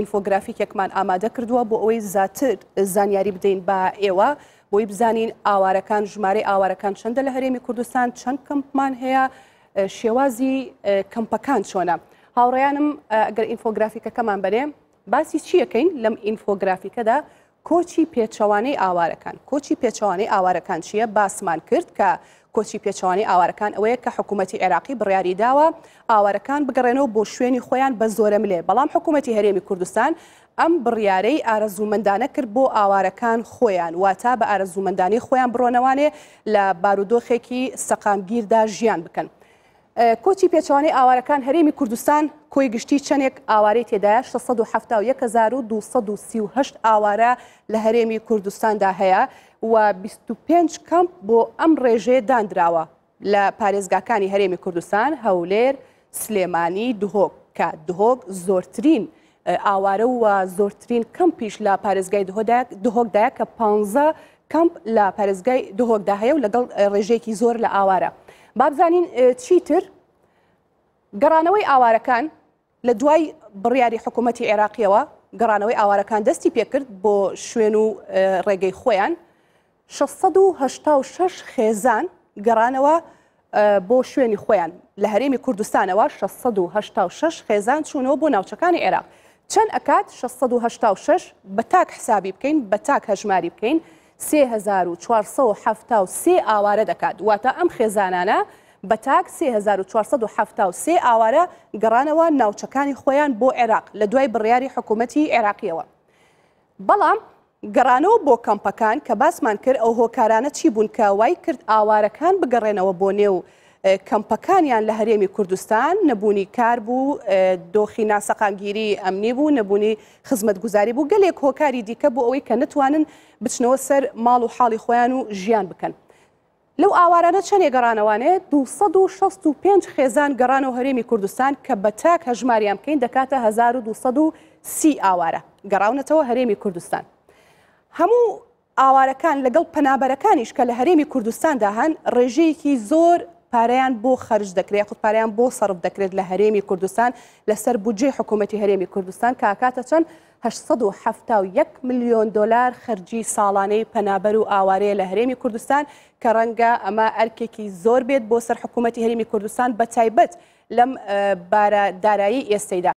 ئینفۆگرافیکێکمان ئامادە کردووە بۆ ئەوەی زیاتر زانیاری بدەین بە ئێوە بۆی بزانین ئاوارەکان ژمارە ئاوارەکان چەندە لە هەرێمی کوردستان چەند کەمپمان هەیە شێوازی کەمپەکان چۆنە هاوڕێیانم ئەگەر ئینفۆگرافیکەکەمان بەرێ باسی چیەکەین لەم ئینفۆگرافیکەدا کۆچی پێچەوانەی ئاوارەکان کۆچی پێچەوانەی ئاوارەکان چییە باسمان کرد کە کۆچی پێچوانی ئاوارەکان ئەوەیە کە حکوومەتتی عێراقی بڕیاری داوە ئاوارەکان بگەڕێنەوە بۆ شوێنی خۆیان بە زۆرم لێ بەڵام حکوومەتتی هەرێمی کوردستان ئەم بڕیارەی ئارەزوومەندانە کرد بۆ ئاوارەکان خۆیان واتا بە ئارەزوومەندانی خۆیان بڕۆنەوانێ لە بارودۆخێکی سەقامگیردا ژیان بکەن. کۆچی پێچوانی ئاوارەکان هەرێمی کوردستان کۆی گشتی چەندێک ئاوارەی تێدایە 1970 ئاوارە لە هەرێمی کوردستاندا هەیە و 25 کەمپ بۆ ئەم ڕێژێ دانراوە لە پارێزگاکانی هەرێمی کوردستان هەولێر سلێمانی دهۆک کە دهۆک زۆرترین ئاوارە و زۆرترین کەمپیش لە پارێزگای دهۆکدایە کە پ کەمپ لە پارێزگای دهۆکدا هەیە و لەگەڵ ڕێژێکی زۆر لە ئاوارە. بابزانین چیتر گەڕانەوەی ئاوارەکان لە دوای بڕیاری حکوومەتتی عێراقیەوە گەڕانەوەی ئاوارەکان دەستی پێکرد بۆ شوێن و ڕێگەی خۆیان 16 خێزان گەڕانەوە بۆ شوێنی خۆیان لە هەرێمی کوردستانەوە 16 خێزان چوونەوە بۆ ناوچەکانی عێراق چەند ئەکات 16 بە تاک حسابی بکەین بە تاک هەژماری بکەین 3473 ئاوارە دەکات واتە ئەم خێزانانە بە تاک 1970 ئاوارە گەڕانەوە ناوچەکانی خۆیان بۆ عێراق لە دوای بڕیاری حکوومەتتی عێراقیەوە. بەڵام گەڕانەوە بۆ کەمپەکان کە باسمان کرد ئەو هۆکارانە چی بوون کە وای کرد ئاوارەکان بگەڕێنەوە بۆ نێو کەمپەکانیان لە هەرێمی کوردستان نەبوونی کار بوو دۆخی ناسەقامگیری ئەمنی بوو نەبوونی خزمەت گوزاری بوو گەلێک هۆکاری دیکە بۆ ئەوەی کە نتوانن بچنەوە سەر ماڵ و حاڵی خۆیان و ژیان بکەن. لەو ئاوارانە چەندێ گەڕانەوانێ 265 خێزان گەڕان و هەرێمی کوردستان کە بە تاک هەژماریان بکەین دەکاتە 1230 ئاوارە گەڕاونەتەوە هەرێمی کوردستان. هەموو ئاوارەکان لەگەڵ پەنابەرەکانیش کە لە هەرێمی کوردستان داهان ڕێژەیەکی زۆر پارەیان بۆ خرج دەکرێت خود پارەیان بۆ سرف دەکرێت لە هەرێمی کوردستان لەسەر بجێ حکوومەتتی هەرێمی کوردستان کاکاتە چەند 1970 میلیۆن دلار خرجی ساڵانەی پەنابەر و ئاوارەیە لە هەرێمی کوردستان کە ڕەنگە ئەمە ئەرکێکی زۆر بێت بۆ سەر حکوومەتتی هەرمی کوردستان بە تایبەت لەم دارایی ئێستیدا